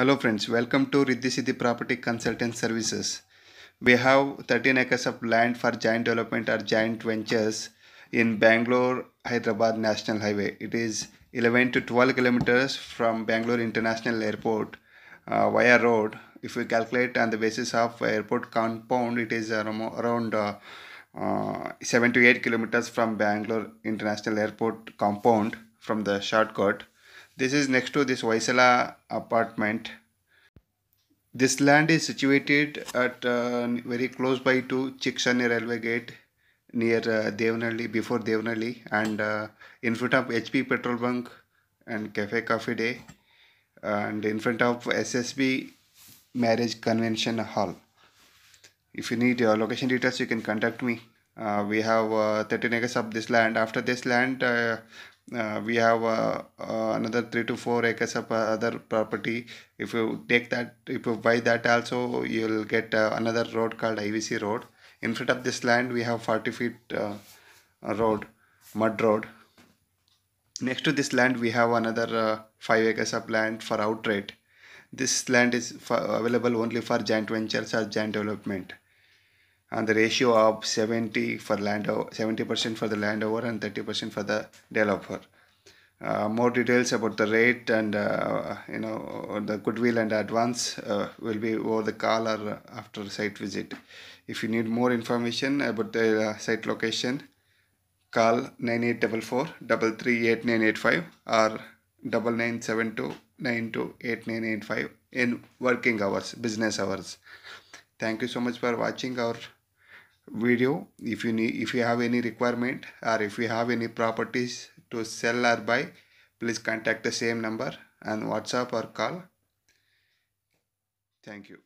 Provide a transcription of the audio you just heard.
Hello friends, welcome to Riddhi Siddhi Property Consultant Services. We have 13 acres of land for giant development or giant ventures in Bangalore Hyderabad National Highway. It is 11 to 12 kilometers from Bangalore International Airport uh, via road. If we calculate on the basis of airport compound, it is around uh, uh, 7 to 8 kilometers from Bangalore International Airport compound from the shortcut. This is next to this Vaisala apartment. This land is situated at uh, very close by to Chikshani railway gate near uh, Devanali, before Devanali and uh, in front of HP petrol bunk and Cafe Coffee Day and in front of SSB marriage convention hall. If you need your location details you can contact me. Uh, we have uh, 13 acres of this land. After this land, uh, uh, we have uh, uh, another three to four acres of uh, other property. If you take that, if you buy that also, you'll get uh, another road called IVC road. In front of this land, we have 40 feet uh, road, mud road. Next to this land, we have another five acres of land for outright. This land is for, available only for joint ventures or joint development and the ratio of 70 for landover 70% for the landover and 30% for the developer uh, more details about the rate and uh, you know the goodwill and advance uh, will be over the call or after site visit if you need more information about the uh, site location call 9844-338985 or double nine seven two nine two eight nine eight five in working hours business hours thank you so much for watching our video if you need if you have any requirement or if you have any properties to sell or buy please contact the same number and whatsapp or call thank you